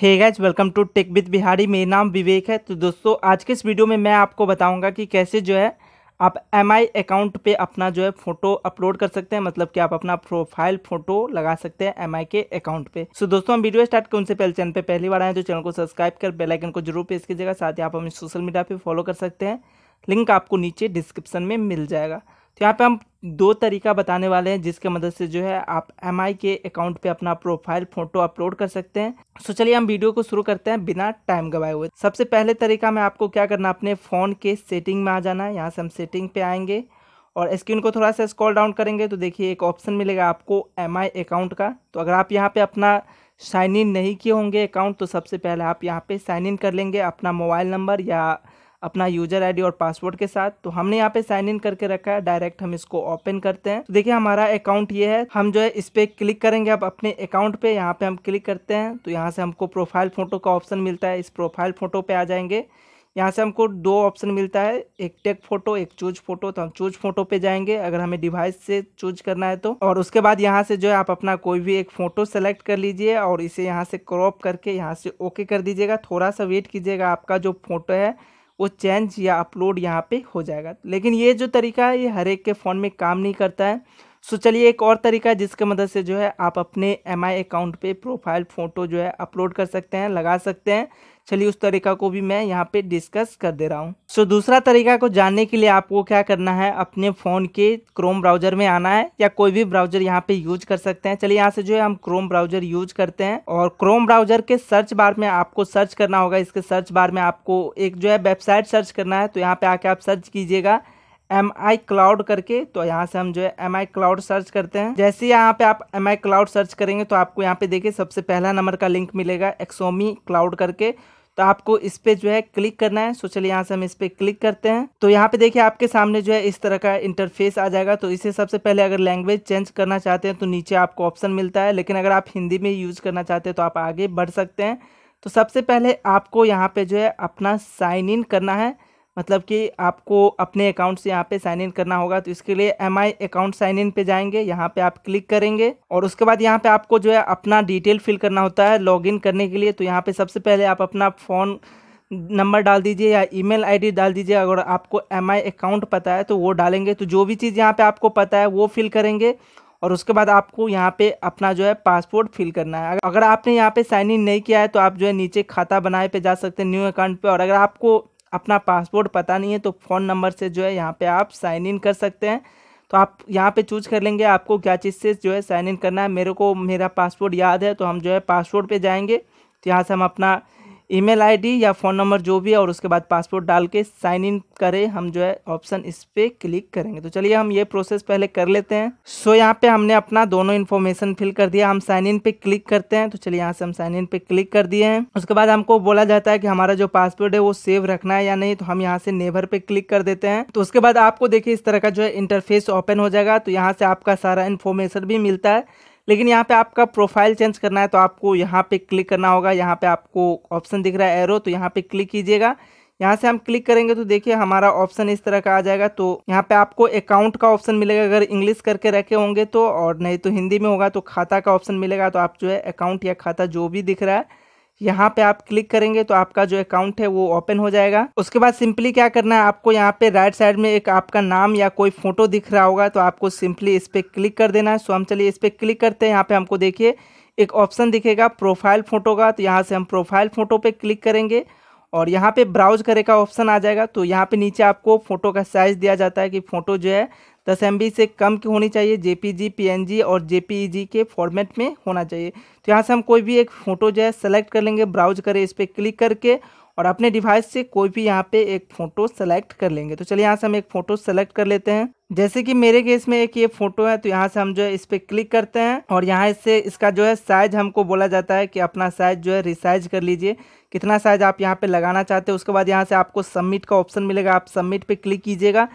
hey guys welcome to tech with Bihari मेरा नाम विवेक है तो दोस्तों आज के इस वीडियो में मैं आपको बताऊंगा कि कैसे जो है आप एम अकाउंट पे अपना जो है फोटो अपलोड कर सकते हैं मतलब कि आप अपना प्रोफाइल फोटो लगा सकते हैं एम के अकाउंट पे सो so, दोस्तों हम वीडियो स्टार्ट करें उनसे पहले चैनल पे पहली बार आए तो चैनल को सब्सक्राइब कर बेलाइकन को जरूर प्रेस कीजिएगा साथ ही आप हमें सोशल मीडिया पर फॉलो कर सकते हैं लिंक आपको नीचे डिस्क्रिप्शन में मिल जाएगा तो यहाँ पर हम दो तरीका बताने वाले हैं जिसके मदद से जो है आप एम के अकाउंट पे अपना प्रोफाइल फोटो अपलोड कर सकते हैं सो चलिए हम वीडियो को शुरू करते हैं बिना टाइम गवाए हुए सबसे पहले तरीका में आपको क्या करना अपने फ़ोन के सेटिंग में आ जाना है यहाँ से हम सेटिंग पे आएंगे और स्क्रीन को थोड़ा सा स्क्रॉल डाउन करेंगे तो देखिए एक ऑप्शन मिलेगा आपको एम अकाउंट का तो अगर आप यहाँ पर अपना साइन इन नहीं किए होंगे अकाउंट तो सबसे पहले आप यहाँ पर साइन इन कर लेंगे अपना मोबाइल नंबर या अपना यूजर आईडी और पासवर्ड के साथ तो हमने यहाँ पे साइन इन करके रखा है डायरेक्ट हम इसको ओपन करते हैं तो देखिए हमारा अकाउंट ये है हम जो है इस पे क्लिक करेंगे अब अपने अकाउंट पे यहाँ पे हम क्लिक करते हैं तो यहाँ से हमको प्रोफाइल फोटो का ऑप्शन मिलता है इस प्रोफाइल फोटो पे आ जाएंगे यहाँ से हमको दो ऑप्शन मिलता है एक टेक फोटो एक चूज फोटो तो हम चूज फोटो पे जाएंगे अगर हमें डिवाइस से चूज करना है तो और उसके बाद यहाँ से जो है आप अपना कोई भी एक फोटो सेलेक्ट कर लीजिए और इसे यहाँ से क्रॉप करके यहाँ से ओके कर दीजिएगा थोड़ा सा वेट कीजिएगा आपका जो फोटो है वो चेंज या अपलोड यहाँ पे हो जाएगा लेकिन ये जो तरीका है ये हर एक के फ़ोन में काम नहीं करता है सो चलिए एक और तरीका है जिसके मदद से जो है आप अपने एम अकाउंट पे प्रोफाइल फ़ोटो जो है अपलोड कर सकते हैं लगा सकते हैं चलिए उस तरीका को भी मैं यहाँ पर डिस्कस कर दे रहा हूँ सो so, दूसरा तरीका को जानने के लिए आपको क्या करना है अपने फ़ोन के क्रोम ब्राउज़र में आना है या कोई भी ब्राउज़र यहाँ पे यूज कर सकते हैं चलिए यहाँ से जो है हम क्रोम ब्राउज़र यूज करते हैं और क्रोम ब्राउज़र के सर्च बार में आपको सर्च करना होगा इसके सर्च बार में आपको एक जो है वेबसाइट सर्च करना है तो यहाँ पर आके आप सर्च कीजिएगा एम आई क्लाउड करके तो यहाँ से हम जो है एम आई क्लाउड सर्च करते हैं जैसे यहाँ पे आप एम आई क्लाउड सर्च करेंगे तो आपको यहाँ पे देखिए सबसे पहला नंबर का लिंक मिलेगा एक्सोमी क्लाउड करके तो आपको इस पर जो है क्लिक करना है सो चलिए यहाँ से हम इस पर क्लिक करते हैं तो यहाँ पे देखिए आपके सामने जो है इस तरह का इंटरफेस आ जाएगा तो इसे सबसे पहले अगर लैंग्वेज चेंज करना चाहते हैं तो नीचे आपको ऑप्शन मिलता है लेकिन अगर आप हिंदी में यूज़ करना चाहते हैं तो आप आगे बढ़ सकते हैं तो सबसे पहले आपको यहाँ पे जो है अपना साइन इन करना है मतलब कि आपको अपने अकाउंट से यहाँ पे साइन इन करना होगा तो इसके लिए M I account sign in पे जाएंगे यहाँ पे आप क्लिक करेंगे और उसके बाद यहाँ पे आपको जो है अपना डिटेल फिल करना होता है लॉग इन करने के लिए तो यहाँ पे सबसे पहले आप अपना फ़ोन नंबर डाल दीजिए या ईमेल आईडी डाल दीजिए अगर आपको एम आई अकाउंट पता है तो वो डालेंगे तो जो भी चीज़ यहाँ पर आपको पता है वो फिल करेंगे और उसके बाद आपको यहाँ पे अपना जो है पासपोर्ट फिल करना है अगर आपने यहाँ पे साइन इन नहीं किया है तो आप जो है नीचे खाता बनाए पे जा सकते हैं न्यू अकाउंट पे और अगर आपको अपना पासपोर्ट पता नहीं है तो फ़ोन नंबर से जो है यहाँ पे आप साइन इन कर सकते हैं तो आप यहाँ पे चूज कर लेंगे आपको क्या चीज़ से जो है साइन इन करना है मेरे को मेरा पासपोर्ट याद है तो हम जो है पासपोर्ट पे जाएंगे तो यहाँ से हम अपना ईमेल आईडी या फ़ोन नंबर जो भी है और उसके बाद पासपोर्ट डाल के साइन इन करें हम जो है ऑप्शन इस पर क्लिक करेंगे तो चलिए हम ये प्रोसेस पहले कर लेते हैं सो so, यहाँ पे हमने अपना दोनों इन्फॉर्मेशन फिल कर दिया हम साइन इन पे क्लिक करते हैं तो चलिए यहाँ से हम साइन इन पे क्लिक कर दिए हैं उसके बाद हमको बोला जाता है कि हमारा जो पासपोर्ट है वो सेव रखना है या नहीं तो हम यहाँ से नेवर पे क्लिक कर देते हैं तो उसके बाद आपको देखिए इस तरह का जो है इंटरफेस ओपन हो जाएगा तो यहाँ से आपका सारा इन्फॉर्मेशन भी मिलता है लेकिन यहाँ पे आपका प्रोफाइल चेंज करना है तो आपको यहाँ पे क्लिक करना होगा यहाँ पे आपको ऑप्शन दिख रहा है एरो तो यहाँ पे क्लिक कीजिएगा यहाँ से हम क्लिक करेंगे तो देखिए हमारा ऑप्शन इस तरह का आ जाएगा तो यहाँ पे आपको अकाउंट का ऑप्शन मिलेगा अगर इंग्लिश करके रखे होंगे तो और नहीं तो हिंदी में होगा तो खाता का ऑप्शन मिलेगा तो आप जो है अकाउंट या खाता जो भी दिख रहा है यहाँ पे आप क्लिक करेंगे तो आपका जो अकाउंट है वो ओपन हो जाएगा उसके बाद सिंपली क्या करना है आपको यहाँ पे राइट साइड में एक आपका नाम या कोई फोटो दिख रहा होगा तो आपको सिंपली इस पर क्लिक कर देना है सो हम चलिए इस पर क्लिक करते हैं यहाँ पे हमको देखिए एक ऑप्शन दिखेगा प्रोफाइल फ़ोटो का तो यहाँ से हम प्रोफाइल फ़ोटो पे क्लिक करेंगे और यहाँ पे ब्राउज करे का ऑप्शन आ जाएगा तो यहाँ पे नीचे आपको फ़ोटो का साइज़ दिया जाता है कि फ़ोटो जो है दस एम से कम की होनी चाहिए जे पी और जे के फॉर्मेट में होना चाहिए तो यहाँ से हम कोई भी एक फ़ोटो जो है सेलेक्ट कर लेंगे ब्राउज करें इस पर क्लिक करके और अपने डिवाइस से कोई भी यहाँ पे एक फ़ोटो सेलेक्ट कर लेंगे तो चलिए यहाँ से हम एक फ़ोटो सेलेक्ट कर लेते हैं जैसे कि मेरे केस में एक ये फ़ोटो है तो यहाँ से हम जो है इस पर क्लिक करते हैं और यहाँ से इसका जो है साइज हमको बोला जाता है कि अपना साइज जो है रिसाइज कर लीजिए कितना साइज आप यहाँ पे लगाना चाहते हैं उसके बाद यहाँ से आपको सबमिट का ऑप्शन मिलेगा आप सबमिट पे क्लिक कीजिएगा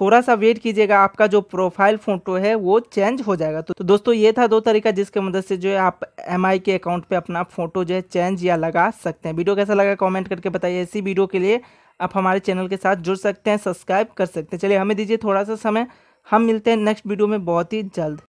थोड़ा सा वेट कीजिएगा आपका जो प्रोफाइल फ़ोटो है वो चेंज हो जाएगा तो, तो दोस्तों ये था दो तरीका जिसके मदद से जो है आप एम के अकाउंट पर अपना फ़ोटो जो है चेंज या लगा सकते हैं वीडियो कैसा लगा कॉमेंट करके बताइए इसी वीडियो के लिए आप हमारे चैनल के साथ जुड़ सकते हैं सब्सक्राइब कर सकते हैं चलिए हमें दीजिए थोड़ा सा समय हम मिलते हैं नेक्स्ट वीडियो में बहुत ही जल्द